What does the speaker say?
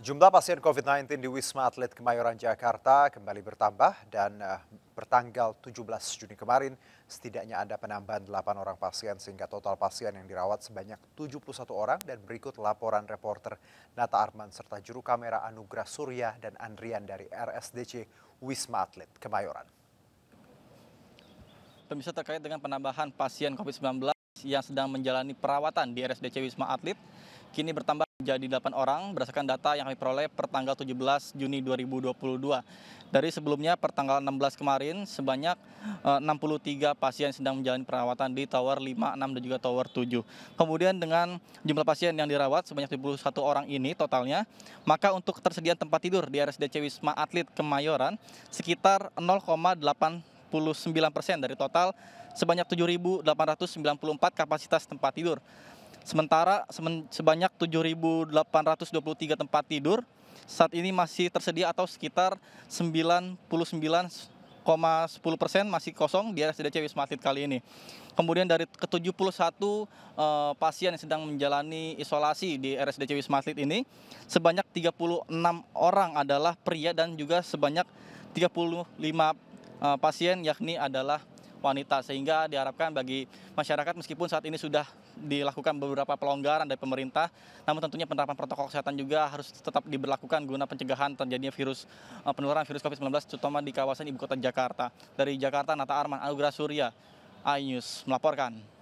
Jumlah pasien COVID-19 di Wisma Atlet Kemayoran Jakarta kembali bertambah dan uh, bertanggal 17 Juni kemarin setidaknya ada penambahan 8 orang pasien sehingga total pasien yang dirawat sebanyak 71 orang dan berikut laporan reporter Nata Arman serta juru kamera Anugrah Surya dan Andrian dari RSDC Wisma Atlet Kemayoran. Pemirsa terkait dengan penambahan pasien COVID-19 yang sedang menjalani perawatan di RSDC Wisma Atlet kini bertambah jadi 8 orang berdasarkan data yang kami peroleh per tanggal 17 Juni 2022. Dari sebelumnya per tanggal 16 kemarin sebanyak 63 eh, pasien sedang menjalani perawatan di tower 5, 6 dan juga tower 7. Kemudian dengan jumlah pasien yang dirawat sebanyak 71 orang ini totalnya, maka untuk ketersediaan tempat tidur di RSDC Wisma Atlet Kemayoran sekitar 0,8 persen dari total sebanyak 7.894 kapasitas tempat tidur. Sementara sebanyak 7.823 tempat tidur saat ini masih tersedia atau sekitar 99,10 persen masih kosong di RSDC Wisma Atlet kali ini. Kemudian dari ke-71 uh, eh, pasien yang sedang menjalani isolasi di RSDC Wisma Atlet ini, sebanyak 36 orang adalah pria dan juga sebanyak 35 uh, eh, pasien yakni adalah wanita sehingga diharapkan bagi masyarakat meskipun saat ini sudah dilakukan beberapa pelonggaran dari pemerintah namun tentunya penerapan protokol kesehatan juga harus tetap diberlakukan guna pencegahan terjadinya virus eh, penularan virus Covid-19 terutama di kawasan ibu kota Jakarta. Dari Jakarta Nata Arman Anugrah Surya iNews melaporkan.